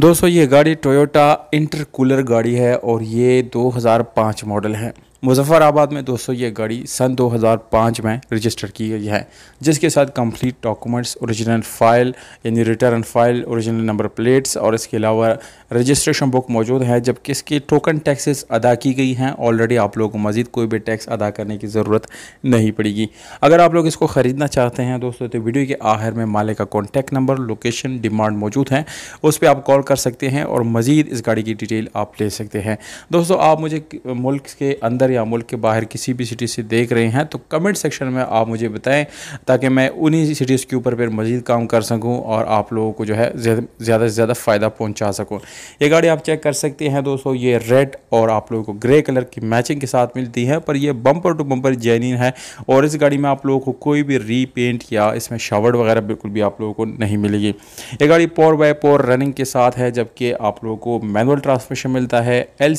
दोस्तों ये गाड़ी टोयोटा इंटरकूलर गाड़ी है और ये 2005 मॉडल है मुजफ़्फ़राबाद में दोस्तों ये गाड़ी सन 2005 में रजिस्टर की गई है जिसके साथ कंप्लीट डॉक्यूमेंट्स ओरिजिनल फ़ाइल यानी return file original number plates और इसके अलावा रजिस्ट्रेशन बुक मौजूद है जबकि इसकी टोकन टैक्सेस अदा की गई हैं ऑलरेडी आप लोगों को मज़ीद कोई भी टैक्स अदा करने की ज़रूरत नहीं पड़ेगी अगर आप लोग इसको ख़रीदना चाहते हैं दोस्तों तो वीडियो के आखिर में मालिक का कॉन्टैक्ट नंबर लोकेशन डिमांड मौजूद है उस पर आप कॉल कर सकते हैं और मज़ीद इस गाड़ी की डिटेल आप ले सकते हैं दोस्तों आप मुझे मुल्क के अंदर अंदर या मुल्क के बाहर किसी भी सिटी से देख रहे हैं तो कमेंट सेक्शन में आप मुझे बताएं ताकि मैं उन्हीं सिटीज़ के ऊपर फिर मज़ीद काम कर सकूं और आप लोगों को जो है ज़्यादा से ज़्यादा फ़ायदा पहुंचा सकूं ये गाड़ी आप चेक कर सकते हैं दोस्तों ये रेड और आप लोगों को ग्रे कलर की मैचिंग के साथ मिलती है पर यह बम्पर टू बम्पर जैनिन है और इस गाड़ी में आप लोगों को कोई भी रीपेंट या इसमें शावर वगैरह बिल्कुल भी आप लोगों को नहीं मिलेगी ये गाड़ी पोर बाय पोर रनिंग के साथ है जबकि आप लोगों को मैनुअल ट्रांसमिशन मिलता है एल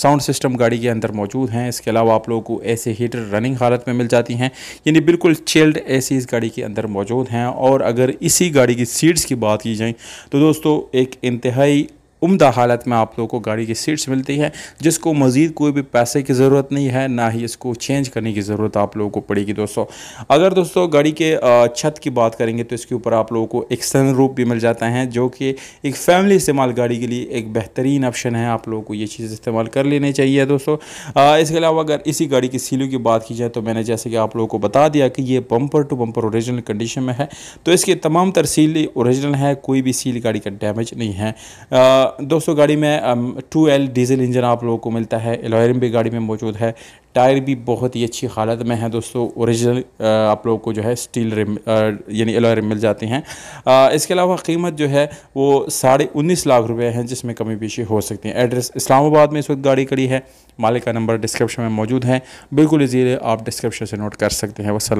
साउंड सिस्टम गाड़ी के अंदर मौजूद हैं इसके अलावा आप लोगों को ऐसे हीटर रनिंग हालत में मिल जाती हैं यानी बिल्कुल चिल्ड ऐसी इस गाड़ी के अंदर मौजूद हैं और अगर इसी गाड़ी की सीट्स की बात की जाए तो दोस्तों एक इंतहाई उमदा हालत में आप लोगों को गाड़ी की सीट्स मिलती है जिसको मज़ीद कोई भी पैसे की ज़रूरत नहीं है ना ही इसको चेंज करने की ज़रूरत आप लोगों को पड़ेगी दोस्तों अगर दोस्तों गाड़ी के छत की बात करेंगे तो इसके ऊपर आप लोगों को एक सन रूप भी मिल जाता है जो कि एक फैमिली इस्तेमाल गाड़ी के लिए एक बेहतरीन ऑप्शन है आप लोगों को ये चीज़ इस्तेमाल कर लेनी चाहिए दोस्तों इसके अलावा अगर इसी गाड़ी की सीलों की बात की जाए तो मैंने जैसे कि आप लोगों को बता दिया कि ये bumper to bumper original condition में है तो इसकी तमाम तर सील ओरिजिनल है कोई भी सील गाड़ी का डैमेज नहीं है दोस्तों गाड़ी में टू एल डीजल इंजन आप लोगों को मिलता है एलोयरम भी गाड़ी में मौजूद है टायर भी बहुत ही अच्छी हालत में है दोस्तों ओरिजिनल आप लोगों को जो है स्टील रिम यानी एलोय रिम मिल जाती हैं इसके अलावा कीमत जो है वो साढ़े उन्नीस लाख रुपए हैं जिसमें कमी पेशी हो सकती है एड्रेस इस्लामाबाद में इस वक्त गाड़ी खड़ी है मालिक का नंबर डिस्क्रिप्शन में मौजूद है बिल्कुल इजीलिए आप डिस्क्रिप्शन से नोट कर सकते हैं वसलम